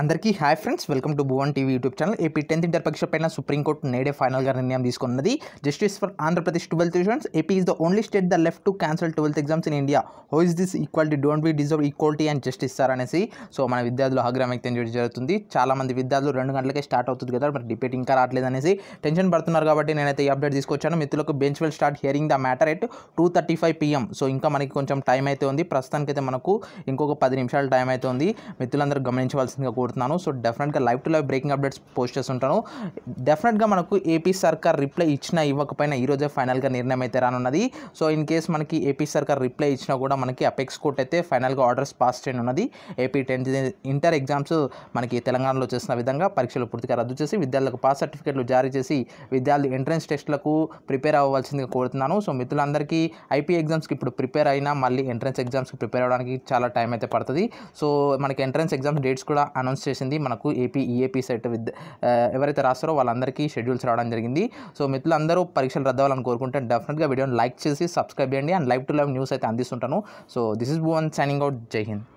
అందరికీ hi friends welcome to Bhuvan TV YouTube channel AP tenth inter పరీక్ష పైన supreme court నేడే ఫైనల్గా నిర్ణయం తీసుకున్నది justice for Andhra Pradesh twelfth students AP is the only state the left to cancel twelfth exams in India how is this equality don't be deserve equality and justice sir అనేసి so మన విద్యార్థులు ఆగ్రహం వ్యక్తం చేయడం జరుగుతుంది చాలామంది విద్యార్థులు రెండు గంటలకే స్టార్ట్ అవుతుంది కదా మరి డిబేట్ ఇంకా రావట్లేదు అనేసి టెన్షన్ పడుతున్నారు కాబట్టి నేనైతే ఈ అప్డేట్ తీసుకొచ్చాను మిత్రులకు bench will start hearing the matter at two thirty five PM so ఇంకా మనకి కొంచెం టైం అయితే ఉంది ప్రస్తుతానికైతే మనకు ఇంకొక పది నిమిషాలు టైం అయితే ఉంది మిత్రులందరూ గమనించవలసిందిగా కోరుతున్నాను సో డెఫినెట్గా live to live breaking updates post చేస్తుంటాను డెఫినెట్గా మనకు ఏపీ సర్కార్ రిప్లై ఇచ్చినా ఇవ్వకపోయినా ఈరోజే ఫైనల్గా నిర్ణయం అయితే రానున్నది సో ఇన్ కేస్ మనకి ఏపీ సర్కార్ రిప్లై ఇచ్చినా కూడా మనకి అపెక్స్ కోర్ట్ అయితే ఫైనల్గా ఆర్డర్స్ పాస్ చేయనున్నది ఏపీ టెన్త్ ఇంటర్ ఎగ్జామ్స్ మనకి తెలంగాణలో చేసిన విధంగా పరీక్షలు పూర్తిగా రద్దు చేసి విద్యార్థులకు పాస్ సర్టిఫికేట్లు జారీ చేసి విద్యార్థులు ఎంట్రన్స్ టెస్ట్లకు ప్రిపేర్ అవ్వాల్సిందిగా కోరుతున్నాను సో మిత్రులందరికీ ఐపీ ఎగ్జామ్స్కి ఇప్పుడు ప్రిపేర్ అయినా మళ్ళీ ఎంట్రన్స్ ఎగ్జామ్స్కి ప్రిపేర్ అవ్వడానికి చాలా టైం అయితే పడుతుంది సో మనకి ఎంట్రన్స్ ఎగ్జామ్స్ డేట్స్ కూడా అనౌన్స్ అనౌన్స్ చేసింది మనకు ఏపీ ఈఏపీ సెట్ విత్ ఎవరైతే రాస్తారో వాళ్ళందరికీ షెడ్యూల్స్ రావడం జరిగింది సో మిత్రులందరూ పరీక్షలు రద్దవాలని కోరుకుంటే డెఫినెట్గా వీడియోని లైక్ చేసి సబ్స్క్రైబ్ చేయండి and live to live news అయితే అందిస్తుంటాను so this is Bhuvan signing out జై హింద్